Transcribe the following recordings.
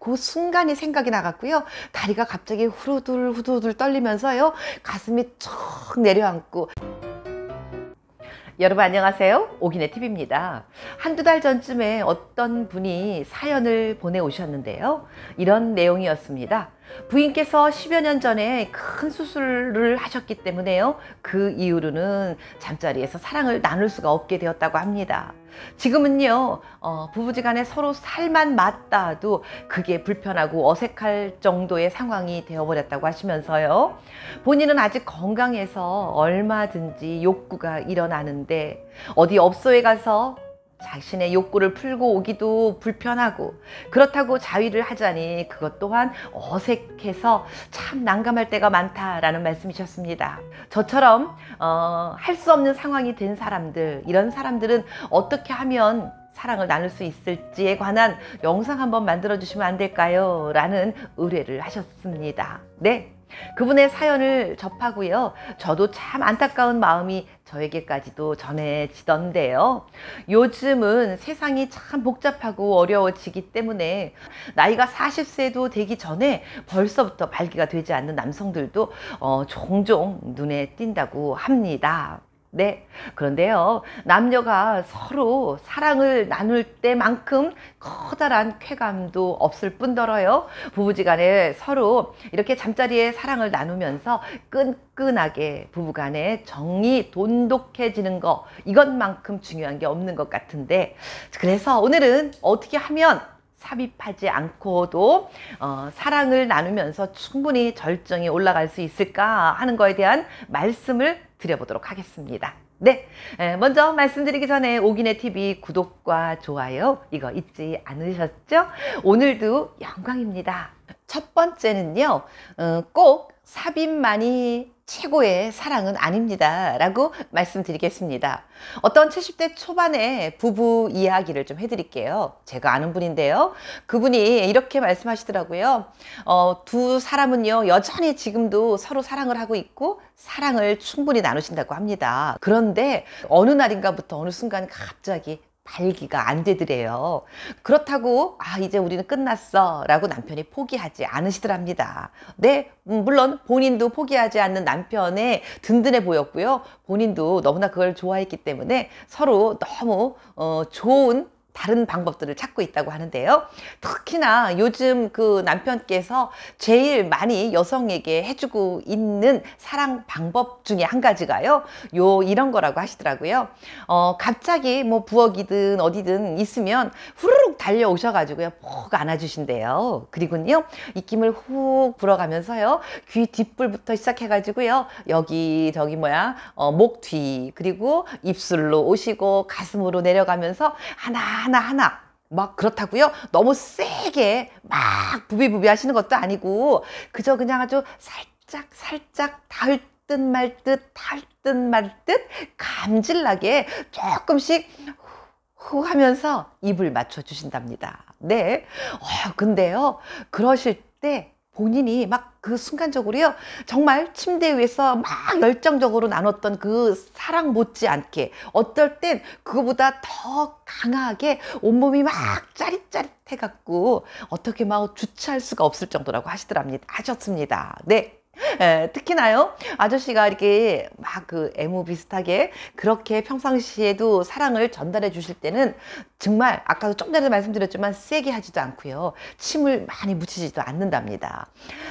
그 순간이 생각이 나갔고요. 다리가 갑자기 후루둘 후루둘 떨리면서요. 가슴이 척 내려앉고 여러분 안녕하세요 오기네 TV입니다 한두 달 전쯤에 어떤 분이 사연을 보내 오셨는데요 이런 내용이었습니다 부인께서 10여 년 전에 큰 수술을 하셨기 때문에요. 그 이후로는 잠자리에서 사랑을 나눌 수가 없게 되었다고 합니다. 지금은요, 어, 부부지간에 서로 살만 맞다도 그게 불편하고 어색할 정도의 상황이 되어버렸다고 하시면서요. 본인은 아직 건강해서 얼마든지 욕구가 일어나는데 어디 업소에 가서 자신의 욕구를 풀고 오기도 불편하고 그렇다고 자위를 하자니 그것 또한 어색해서 참 난감할 때가 많다라는 말씀이셨습니다. 저처럼 어, 할 수 없는 상황이 된 사람들 이런 사람들은 어떻게 하면 사랑을 나눌 수 있을지에 관한 영상 한번 만들어 주시면 안 될까요? 라는 의뢰를 하셨습니다. 네, 그분의 사연을 접하고요. 저도 참 안타까운 마음이 저에게까지도 전해지던데요. 요즘은 세상이 참 복잡하고 어려워지기 때문에 나이가 40세도 되기 전에 벌써부터 발기가 되지 않는 남성들도 어, 종종 눈에 띈다고 합니다. 네. 그런데요, 남녀가 서로 사랑을 나눌 때만큼 커다란 쾌감도 없을 뿐더러요. 부부지간에 서로 이렇게 잠자리에 사랑을 나누면서 끈끈하게 부부간에 정이 돈독해지는 거, 이것만큼 중요한 게 없는 것 같은데. 그래서 오늘은 어떻게 하면 삽입하지 않고도 어, 사랑을 나누면서 충분히 절정이 올라갈 수 있을까 하는 거에 대한 말씀을 드려보도록 하겠습니다. 네, 먼저 말씀드리기 전에 오기네 TV 구독과 좋아요 이거 잊지 않으셨죠? 오늘도 영광입니다. 첫 번째는요, 어, 꼭 삽입만이 최고의 사랑은 아닙니다. 라고 말씀드리겠습니다. 어떤 70대 초반의 부부 이야기를 좀 해드릴게요. 제가 아는 분인데요. 그분이 이렇게 말씀하시더라고요. 어, 두 사람은요, 여전히 지금도 서로 사랑을 하고 있고, 사랑을 충분히 나누신다고 합니다. 그런데 어느 날인가부터 어느 순간 갑자기 발기가 안 되더래요. 그렇다고 아 이제 우리는 끝났어 라고 남편이 포기하지 않으시더랍니다. 네 음, 물론 본인도 포기하지 않는 남편의 든든해 보였고요. 본인도 너무나 그걸 좋아했기 때문에 서로 너무 어, 좋은 다른 방법들을 찾고 있다고 하는데요. 특히나 요즘 그 남편께서 제일 많이 여성에게 해주고 있는 사랑 방법 중에 한 가지가요. 요 이런 거라고 하시더라고요. 어, 갑자기 뭐 부엌이든 어디든 있으면 후루룩 달려오셔가지고요. 푹 안아주신대요. 그리고는요, 입김을 훅 불어가면서요, 귀 뒷불부터 시작해가지고요, 여기, 저기 뭐야, 어, 목 뒤, 그리고 입술로 오시고, 가슴으로 내려가면서 하나하나 하나, 막 그렇다고요 너무 세게 막 부비부비 하시는 것도 아니고 그저 그냥 아주 살짝 살짝 닿을 듯 말 듯 닿을 듯 말 듯 감질나게 조금씩 후 하면서 입을 맞춰 주신답니다. 네. 어, 근데요. 그러실 때 본인이 막 그 순간적으로요 정말 침대 위에서 막 열정적으로 나눴던 그 사랑 못지않게 어떨 땐 그거보다 더 강하게 온몸이 막 짜릿짜릿해 갖고 어떻게 막 주체할 수가 없을 정도라고 하시더랍니다 하셨습니다 네 예, 특히나요 아저씨가 이렇게 막그 애무 비슷하게 그렇게 평상시에도 사랑을 전달해 주실 때는 정말 아까도 조금 전에 말씀드렸지만 세게 하지도 않고요 침을 많이 묻히지도 않는답니다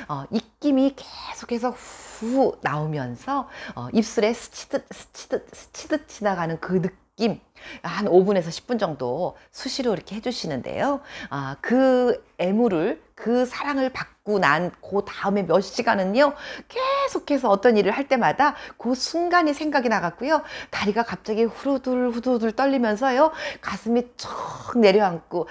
어, 입김이 계속해서 후 나오면서 어, 입술에 스치듯 스치듯 스치듯 지나가는 그 느낌 한 5분에서 10분 정도 수시로 이렇게 해주시는데요. 아, 그애물을그 그 사랑을 받고 난 그 다음에 몇 시간은요 계속해서 어떤 일을 할 때마다 그 순간이 생각이 나갔고요 다리가 갑자기 후루둘 후루둘 떨리면서요 가슴이 척 내려앉고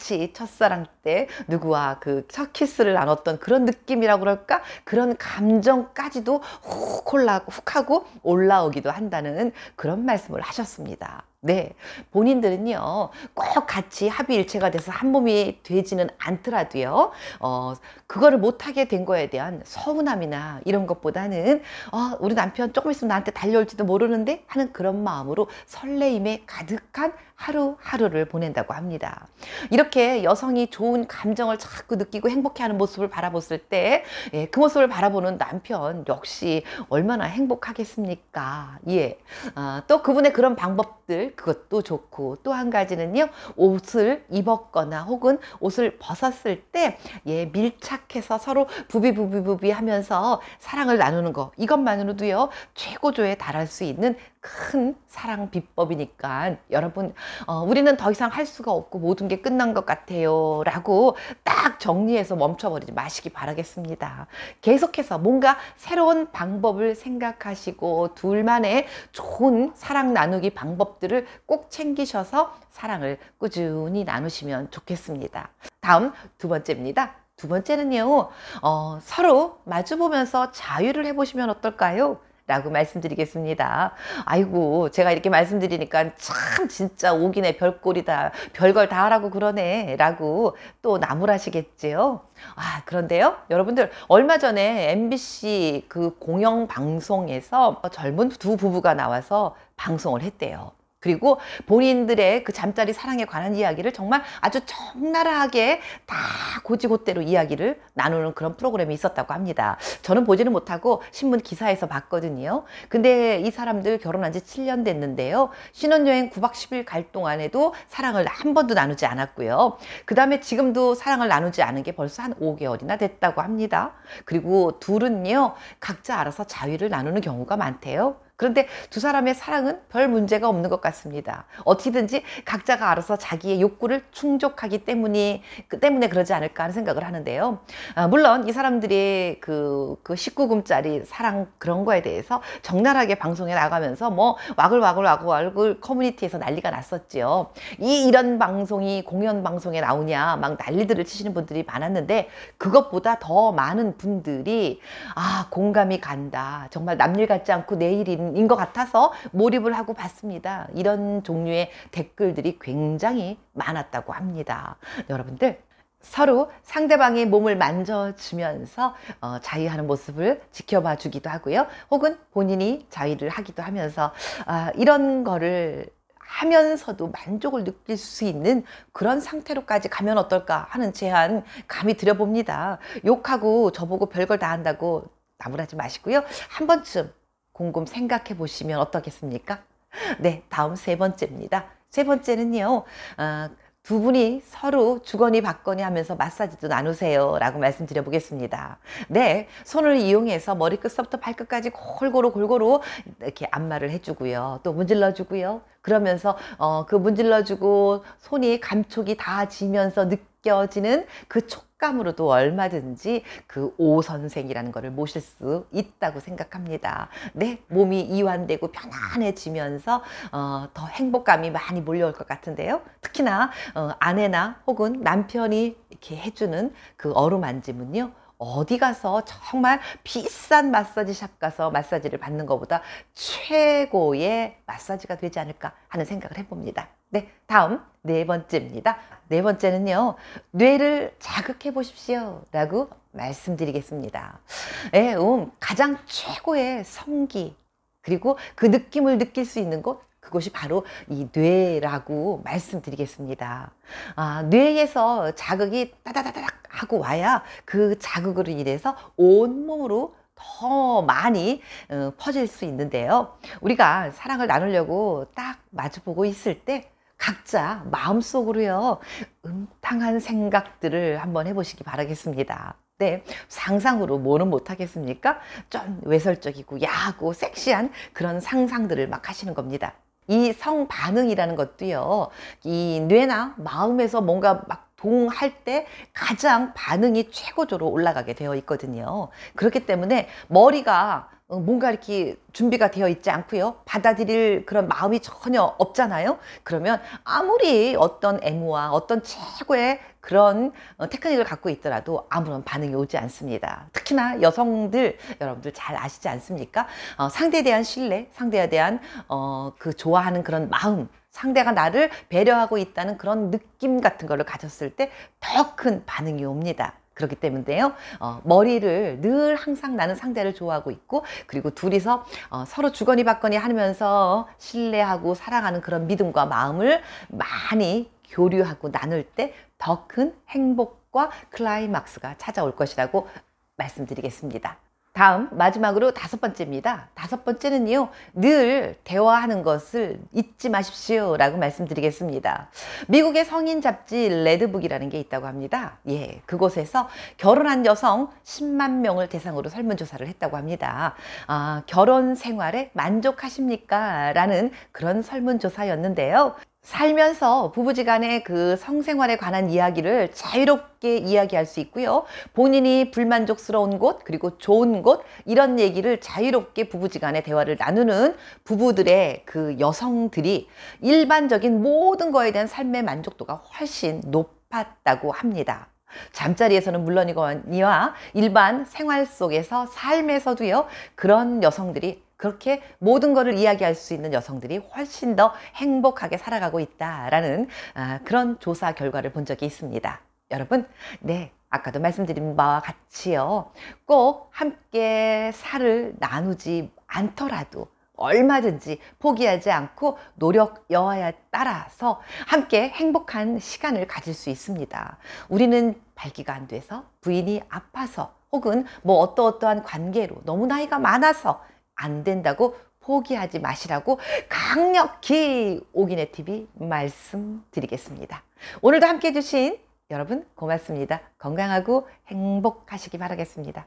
마치 첫사랑 때 누구와 그 첫 키스를 나눴던 그런 느낌이라고 그럴까 그런 감정까지도 훅 올라 훅 하고 올라오기도 한다는 그런 말씀을 하셨습니다. 네, 본인들은요 꼭 같이 합의일체가 돼서 한 몸이 되지는 않더라도요 어 그거를 못하게 된 거에 대한 서운함이나 이런 것보다는 어 우리 남편 조금 있으면 나한테 달려올지도 모르는데 하는 그런 마음으로 설레임에 가득한 하루하루를 보낸다고 합니다. 이렇게 여성이 좋은 감정을 자꾸 느끼고 행복해하는 모습을 바라봤을 때그 예, 모습을 바라보는 남편 역시 얼마나 행복하겠습니까? 예. 아, 또 그분의 그런 방법들 그것도 좋고 또 한 가지는요 옷을 입었거나 혹은 옷을 벗었을 때 예, 밀착해서 서로 부비부비부비 하면서 사랑을 나누는 거 이것만으로도요 최고조에 달할 수 있는 큰 사랑 비법이니까 여러분 어, 우리는 더 이상 할 수가 없고 모든 게 끝난 것 같아요 라고 딱 정리해서 멈춰버리지 마시기 바라겠습니다 계속해서 뭔가 새로운 방법을 생각하시고 둘만의 좋은 사랑 나누기 방법들을 꼭 챙기셔서 사랑을 꾸준히 나누시면 좋겠습니다 다음 두 번째입니다 두 번째는요 어, 서로 마주보면서 자유를 해보시면 어떨까요 라고 말씀드리겠습니다. 아이고 제가 이렇게 말씀드리니까 참 진짜 오기네 별꼴이다 별걸 다 하라고 그러네 라고 또 나무라시겠지요. 아 그런데요 여러분들 얼마 전에 MBC 그 공영방송에서 젊은 두 부부가 나와서 방송을 했대요. 그리고 본인들의 그 잠자리 사랑에 관한 이야기를 정말 아주 적나라하게 다 고지고대로 이야기를 나누는 그런 프로그램이 있었다고 합니다. 저는 보지는 못하고 신문 기사에서 봤거든요. 근데 이 사람들 결혼한 지 7년 됐는데요. 신혼여행 9박 10일 갈 동안에도 사랑을 한 번도 나누지 않았고요. 그 다음에 지금도 사랑을 나누지 않은 게 벌써 한 5개월이나 됐다고 합니다. 그리고 둘은요, 각자 알아서 자위를 나누는 경우가 많대요. 그런데 두 사람의 사랑은 별 문제가 없는 것 같습니다. 어떻게든지 각자가 알아서 자기의 욕구를 충족하기 때문이 그 때문에 그러지 않을까 하는 생각을 하는데요. 아, 물론 이 사람들이 그, 그 19금짜리 사랑 그런 거에 대해서 적나라하게 방송에 나가면서 뭐 와글와글 와글와글 커뮤니티에서 난리가 났었지요. 이 이런 방송이 공연 방송에 나오냐 막 난리들을 치시는 분들이 많았는데 그것보다 더 많은 분들이 아 공감이 간다. 정말 남일 같지 않고 내일인 것 같아서 몰입을 하고 봤습니다. 이런 종류의 댓글들이 굉장히 많았다고 합니다. 여러분들 서로 상대방의 몸을 만져주면서 어, 자위하는 모습을 지켜봐 주기도 하고요. 혹은 본인이 자위를 하기도 하면서 아, 이런 거를 하면서도 만족을 느낄 수 있는 그런 상태로까지 가면 어떨까 하는 제안 감히 드려봅니다. 욕하고 저보고 별걸 다 한다고 나무라지 마시고요. 한 번쯤 곰곰 생각해 보시면 어떻겠습니까? 네, 다음 세 번째입니다. 세 번째는요. 어, 두 분이 서로 주거니 받거니 하면서 마사지도 나누세요 라고 말씀드려 보겠습니다 네 손을 이용해서 머리끝서부터 발끝까지 골고루 골고루 이렇게 안마를 해주고요 또 문질러 주고요 그러면서 어, 그 문질러 주고 손이 감촉이 다 지면서 느껴지는 그촉 촉감으로도 얼마든지 그 오 선생이라는 것을 모실 수 있다고 생각합니다. 네, 몸이 이완되고 편안해지면서 어, 더 행복감이 많이 몰려올 것 같은데요. 특히나 어, 아내나 혹은 남편이 이렇게 해주는 그 어루만짐은요. 어디 가서 정말 비싼 마사지 샵 가서 마사지를 받는 것보다 최고의 마사지가 되지 않을까 하는 생각을 해봅니다. 네, 다음 네 번째입니다. 네 번째는요. 뇌를 자극해 보십시오. 라고 말씀드리겠습니다. 예, 음, 가장 최고의 성기 그리고 그 느낌을 느낄 수 있는 곳 그것이 바로 이 뇌라고 말씀드리겠습니다. 아, 뇌에서 자극이 따다다닥 하고 와야 그 자극으로 인해서 온몸으로 더 많이 어, 퍼질 수 있는데요. 우리가 사랑을 나누려고 딱 마주보고 있을 때 각자 마음속으로요 음탕한 생각들을 한번 해보시기 바라겠습니다. 네, 상상으로 뭐는 못하겠습니까? 좀 외설적이고 야하고 섹시한 그런 상상들을 막 하시는 겁니다. 이 성반응이라는 것도요, 이 뇌나 마음에서 뭔가 막 동할 때 가장 반응이 최고조로 올라가게 되어 있거든요. 그렇기 때문에 머리가 어, 뭔가 이렇게 준비가 되어 있지 않고요. 받아들일 그런 마음이 전혀 없잖아요. 그러면 아무리 어떤 애무와 어떤 최고의 그런 어, 테크닉을 갖고 있더라도 아무런 반응이 오지 않습니다. 특히나 여성들 여러분들 잘 아시지 않습니까? 어, 상대에 대한 신뢰, 상대에 대한 어, 그 좋아하는 그런 마음 상대가 나를 배려하고 있다는 그런 느낌 같은 걸를 가졌을 때 더 큰 반응이 옵니다. 그렇기 때문에요. 어, 머리를 늘 항상 나는 상대를 좋아하고 있고 그리고 둘이서 어, 서로 주거니 받거니 하면서 신뢰하고 사랑하는 그런 믿음과 마음을 많이 교류하고 나눌 때 더 큰 행복과 클라이막스가 찾아올 것이라고 말씀드리겠습니다. 다음 마지막으로 다섯 번째입니다. 다섯 번째는요. 늘 대화하는 것을 잊지 마십시오 라고 말씀드리겠습니다. 미국의 성인 잡지 레드북이라는 게 있다고 합니다. 예, 그곳에서 결혼한 여성 10만 명을 대상으로 설문조사를 했다고 합니다. 아, 결혼 생활에 만족하십니까? 라는 그런 설문조사였는데요. 살면서 부부지간의 그 성생활에 관한 이야기를 자유롭게 이야기할 수 있고요. 본인이 불만족스러운 곳 그리고 좋은 곳 이런 얘기를 자유롭게 부부지간의 대화를 나누는 부부들의 그 여성들이 일반적인 모든 거에 대한 삶의 만족도가 훨씬 높았다고 합니다. 잠자리에서는 물론이거니와 일반 생활 속에서 삶에서도요 그런 여성들이 그렇게 모든 것을 이야기할 수 있는 여성들이 훨씬 더 행복하게 살아가고 있다라는 아, 그런 조사 결과를 본 적이 있습니다. 여러분, 네, 아까도 말씀드린 바와 같이요. 꼭 함께 살을 나누지 않더라도 얼마든지 포기하지 않고 노력 여하에 따라서 함께 행복한 시간을 가질 수 있습니다. 우리는 발기가 안 돼서 부인이 아파서 혹은 뭐 어떠어떠한 관계로 너무 나이가 많아서 안 된다고 포기하지 마시라고 강력히 오기네 TV 말씀드리겠습니다. 오늘도 함께 해주신 여러분 고맙습니다. 건강하고 행복하시기 바라겠습니다.